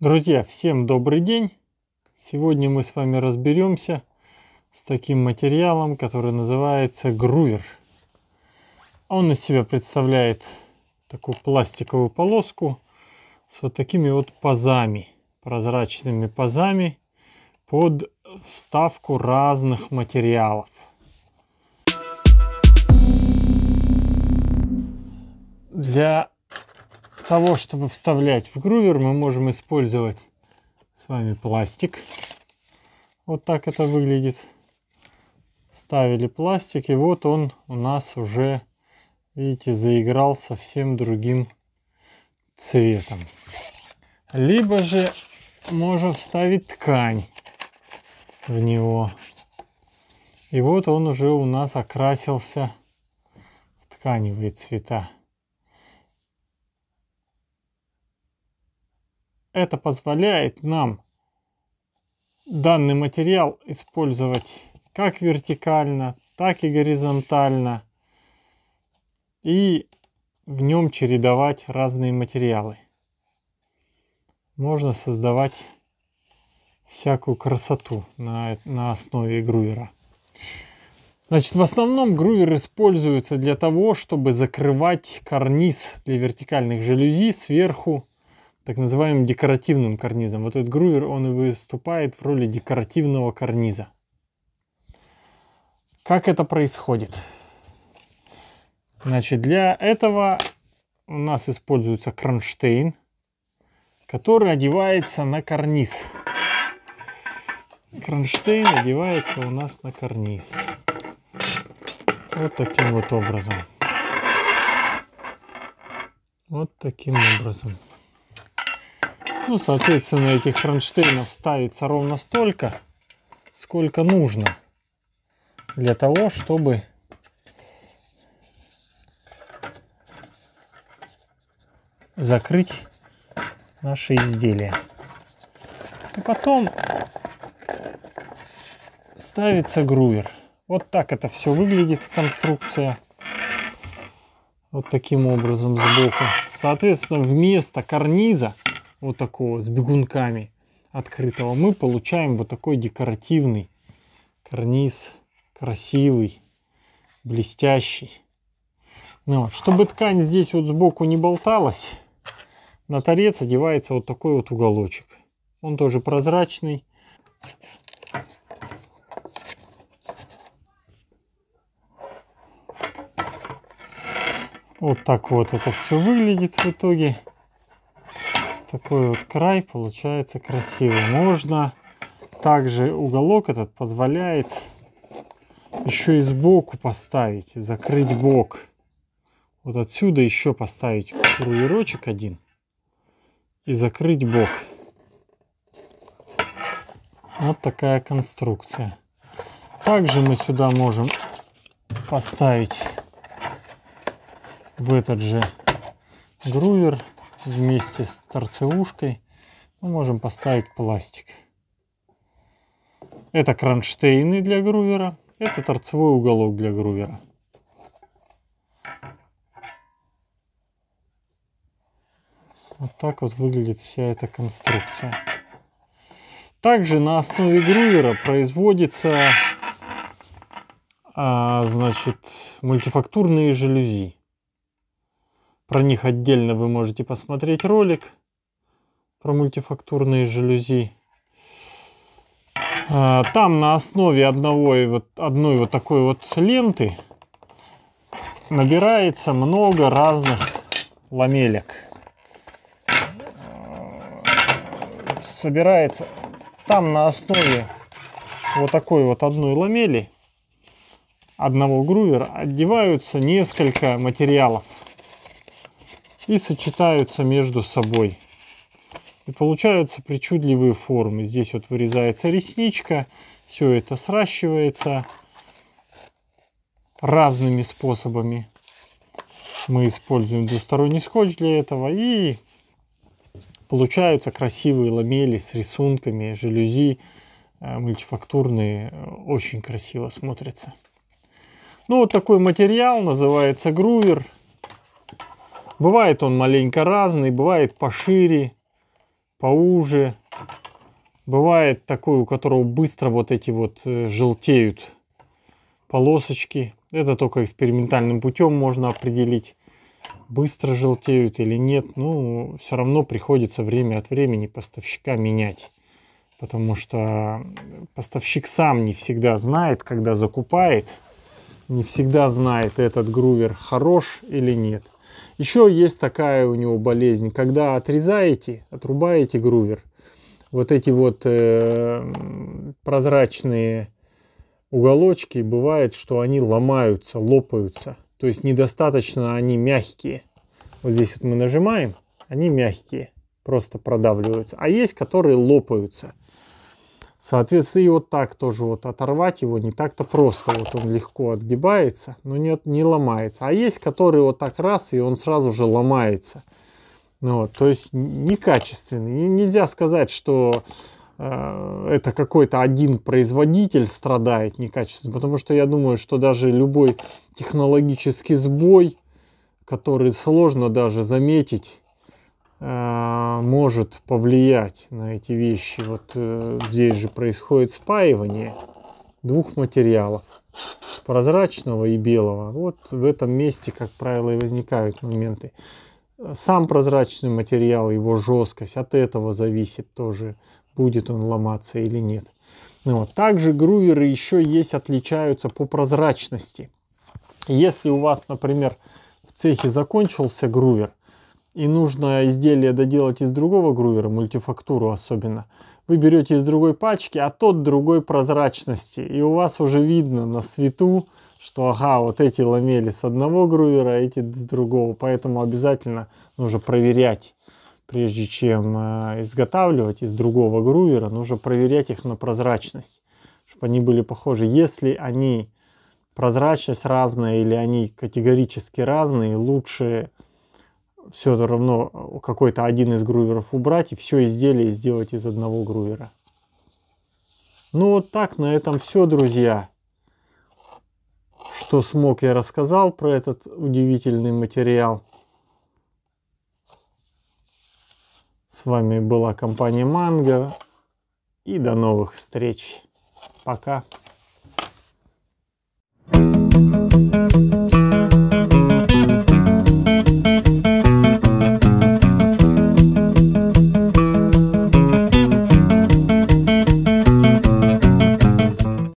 Друзья, всем добрый день! Сегодня мы с вами разберемся с таким материалом, который называется грувер. Он из себя представляет такую пластиковую полоску с вот такими вот пазами, прозрачными пазами под вставку разных материалов. Для того, чтобы вставлять в грувер, мы можем использовать с вами пластик. Вот так это выглядит. Ставили пластик, и вот он у нас уже, видите, заиграл совсем другим цветом. Либо же можем вставить ткань в него. И вот он уже у нас окрасился в тканевые цвета. Это позволяет нам данный материал использовать как вертикально, так и горизонтально. И в нем чередовать разные материалы. Можно создавать всякую красоту на, на основе грувера. Значит, в основном грувер используется для того, чтобы закрывать карниз для вертикальных жалюзи сверху так называемым декоративным карнизом. Вот этот грувер, он и выступает в роли декоративного карниза. Как это происходит? Значит, для этого у нас используется кронштейн, который одевается на карниз. Кронштейн одевается у нас на карниз. Вот таким вот образом. Вот таким образом. Ну, соответственно, этих кронштейнов ставится ровно столько, сколько нужно для того, чтобы закрыть наши изделия. И потом ставится грувер. Вот так это все выглядит, конструкция. Вот таким образом сбоку. Соответственно, вместо карниза вот такого с бегунками открытого, мы получаем вот такой декоративный карниз, красивый, блестящий. Ну, вот, чтобы ткань здесь вот сбоку не болталась, на торец одевается вот такой вот уголочек. Он тоже прозрачный. Вот так вот это все выглядит в итоге такой вот край получается красивый. Можно также уголок этот позволяет еще и сбоку поставить, закрыть бок. Вот отсюда еще поставить руерочек один и закрыть бок. Вот такая конструкция. Также мы сюда можем поставить в этот же грувер вместе с торцевушкой мы ну, можем поставить пластик. Это кронштейны для грувера, это торцевой уголок для грувера. Вот так вот выглядит вся эта конструкция. Также на основе грувера производятся, а, значит, мультифактурные жалюзи. Про них отдельно вы можете посмотреть ролик про мультифактурные жалюзи. А, там на основе одного и вот, одной вот такой вот ленты набирается много разных ламелек. А, собирается там на основе вот такой вот одной ламели одного грувера одеваются несколько материалов и сочетаются между собой. И получаются причудливые формы. Здесь вот вырезается ресничка, все это сращивается разными способами. Мы используем двусторонний скотч для этого и получаются красивые ламели с рисунками, жалюзи э, мультифактурные, очень красиво смотрятся. Ну вот такой материал, называется грувер. Бывает он маленько разный, бывает пошире, поуже. Бывает такой, у которого быстро вот эти вот э, желтеют полосочки. Это только экспериментальным путем можно определить, быстро желтеют или нет. Ну, все равно приходится время от времени поставщика менять. Потому что поставщик сам не всегда знает, когда закупает, не всегда знает, этот грувер хорош или нет. Еще есть такая у него болезнь, когда отрезаете, отрубаете грувер, вот эти вот э, прозрачные уголочки, бывает, что они ломаются, лопаются. То есть недостаточно они мягкие. Вот здесь вот мы нажимаем, они мягкие, просто продавливаются. А есть, которые лопаются. Соответственно, и вот так тоже вот оторвать его не так-то просто. Вот он легко отгибается, но нет, не ломается. А есть, которые вот так раз, и он сразу же ломается. Ну, вот, то есть некачественный. И нельзя сказать, что э, это какой-то один производитель страдает некачественно, потому что я думаю, что даже любой технологический сбой, который сложно даже заметить, Э, может повлиять на эти вещи. Вот э, здесь же происходит спаивание двух материалов, прозрачного и белого. Вот в этом месте, как правило, и возникают моменты. Сам прозрачный материал, его жесткость, от этого зависит тоже, будет он ломаться или нет. Ну, вот. Также груверы еще есть, отличаются по прозрачности. Если у вас, например, в цехе закончился грувер, и нужно изделие доделать из другого грувера, мультифактуру особенно, вы берете из другой пачки, а тот другой прозрачности. И у вас уже видно на свету, что ага, вот эти ламели с одного грувера, а эти с другого. Поэтому обязательно нужно проверять, прежде чем э, изготавливать из другого грувера, нужно проверять их на прозрачность, чтобы они были похожи. Если они прозрачность разная или они категорически разные, лучше все равно э, какой-то один из груверов убрать и все изделие сделать из одного грувера. Ну вот так на этом все, друзья. Что смог, я рассказал про этот удивительный материал. С вами была компания Манго. И до новых встреч. Пока.